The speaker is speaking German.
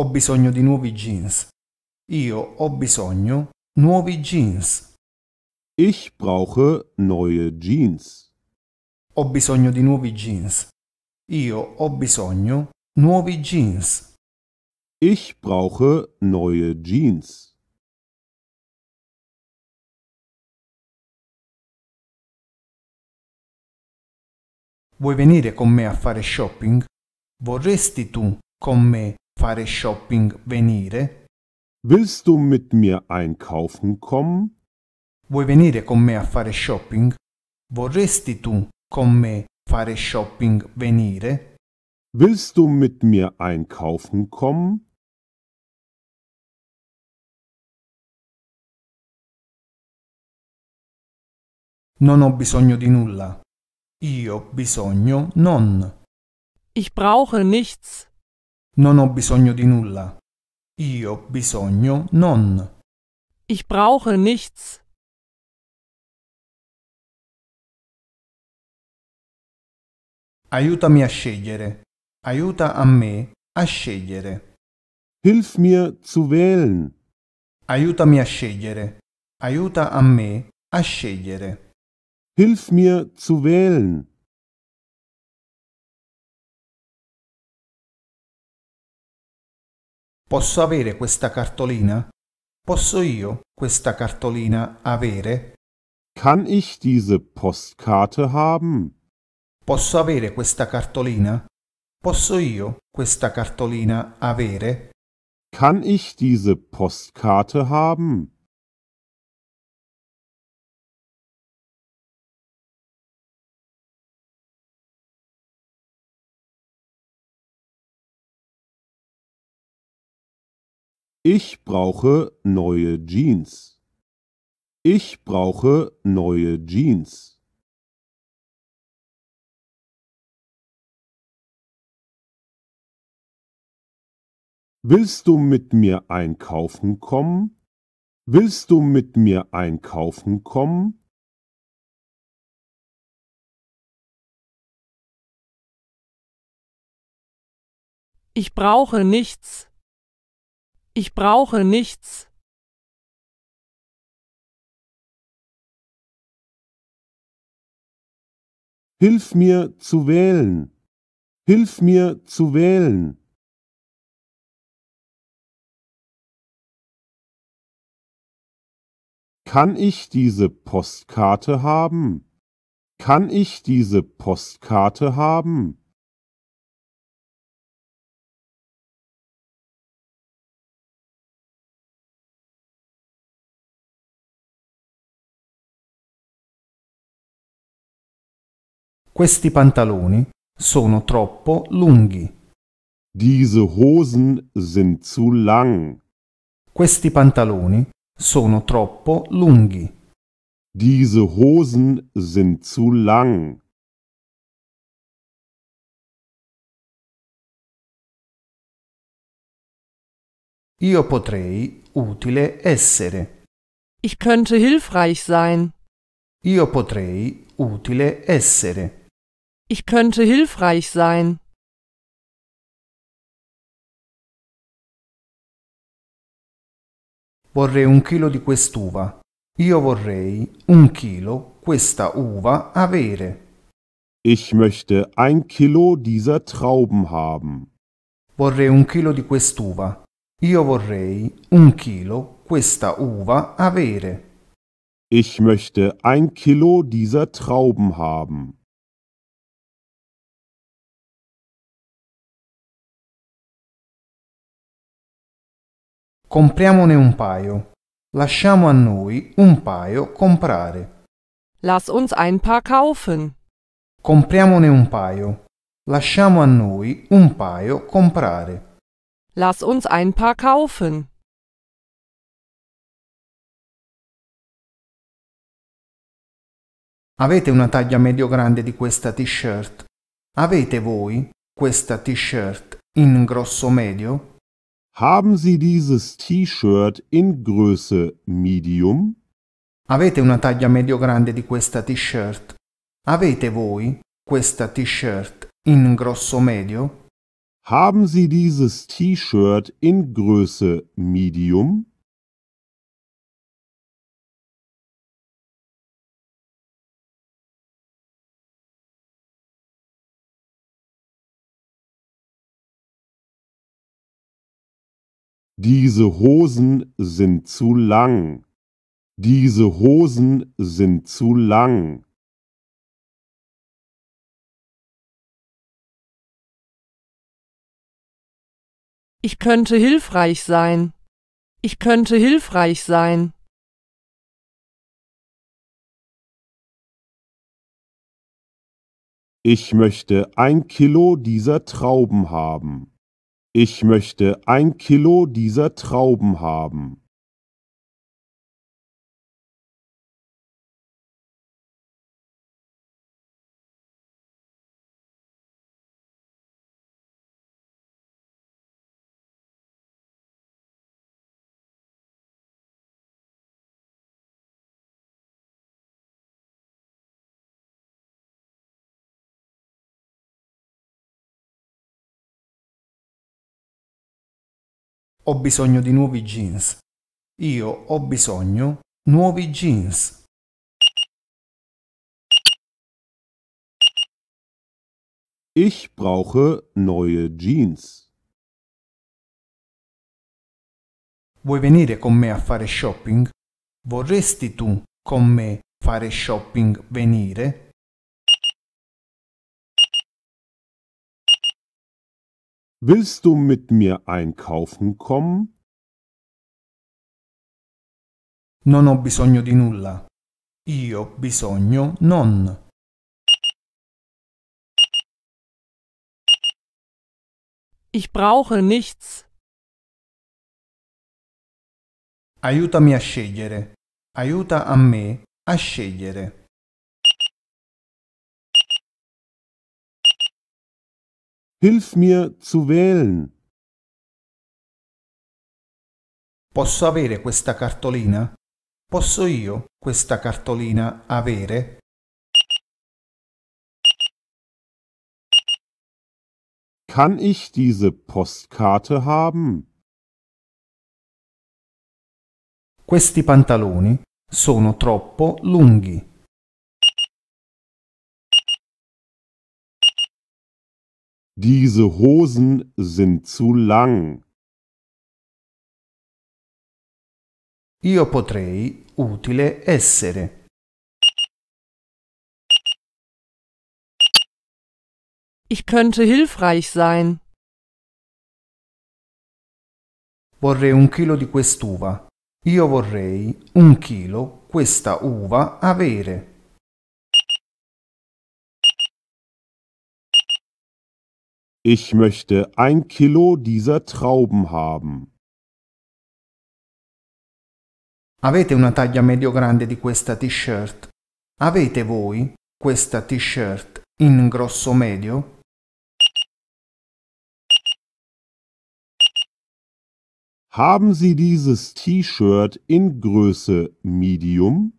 Ho bisogno di nuovi jeans. Io ho bisogno nuovi jeans. Ich brauche neue jeans. Ho bisogno di nuovi jeans. Io ho bisogno nuovi jeans. Ich brauche neue jeans. Vuoi venire con me a fare shopping? Vorresti tu con me fare shopping venire? Willst du mit mir einkaufen kommen? Vuoi venire con me a fare shopping? Vorresti tu con me fare shopping venire? Willst du mit mir einkaufen kommen? Non ho bisogno di nulla. Io bisogno non. Ich brauche nichts. Non ho bisogno di nulla. Io bisogno non. Ich brauche nichts. Aiutami a scegliere. Aiuta a me a scegliere. Hilf mir zu wählen. Aiutami a scegliere. Aiuta a me a scegliere. Hilf mir zu wählen. Posso avere questa cartolina? Posso io questa cartolina avere? Kann ich diese Postkarte haben? Posso avere questa cartolina? Posso io questa cartolina avere? Kann ich diese Postkarte haben? Ich brauche neue Jeans. Ich brauche neue Jeans. Willst du mit mir einkaufen kommen? Willst du mit mir einkaufen kommen? Ich brauche nichts. Ich brauche nichts. Hilf mir zu wählen. Hilf mir zu wählen. Kann ich diese Postkarte haben? Kann ich diese Postkarte haben? Questi pantaloni sono troppo lunghi. Diese Hosen sind zu lang. Questi pantaloni sono troppo lunghi. Diese Hosen sind zu lang. Io potrei utile essere. Ich könnte hilfreich sein. Io potrei utile essere. Ich könnte hilfreich sein. Vorrei un chilo di quest'uva. Io vorrei un chilo questa uva avere. Ich möchte ein Kilo dieser Trauben haben. Vorrei un chilo di quest'uva. Io vorrei un chilo questa uva avere. Ich möchte ein Kilo dieser Trauben haben. Compriamone un paio. Lasciamo a noi un paio comprare. Lass uns ein Paar kaufen. Compriamone un paio. Lasciamo a noi un paio comprare. Lass uns ein Paar kaufen. Avete una taglia medio-grande di questa t-shirt? Avete voi questa t-shirt in grosso-medio? Haben Sie dieses T-Shirt in Größe medium? Avete una taglia medio grande di questa T-Shirt? Avete voi questa T-Shirt in grosso medio? Haben Sie dieses T-Shirt in Größe medium? Diese Hosen sind zu lang. Diese Hosen sind zu lang. Ich könnte hilfreich sein. Ich könnte hilfreich sein. Ich möchte ein Kilo dieser Trauben haben. Ich möchte ein Kilo dieser Trauben haben. Ho bisogno di nuovi jeans. Io ho bisogno nuovi jeans. Ich brauche neue Jeans. Vuoi venire con me a fare shopping? Vorresti tu con me fare shopping venire? Willst du mit mir einkaufen kommen? Non ho bisogno di nulla. Io bisogno non. Ich brauche nichts. Aiutami a scegliere. Aiuta a me a scegliere. Hilf mir zu wählen. Posso avere questa cartolina? Posso io questa cartolina avere? Kann ich diese Postkarte haben? Questi pantaloni sono troppo lunghi. Diese Hosen sind zu lang. Io potrei utile essere. Ich könnte hilfreich sein. Vorrei un chilo di quest'uva. Io vorrei un chilo questa uva avere. Ich möchte ein Kilo dieser Trauben haben. Avete una taglia medio grande di questa t-shirt? Avete voi questa t-shirt in grosso medio? Haben Sie dieses T-Shirt in Größe Medium?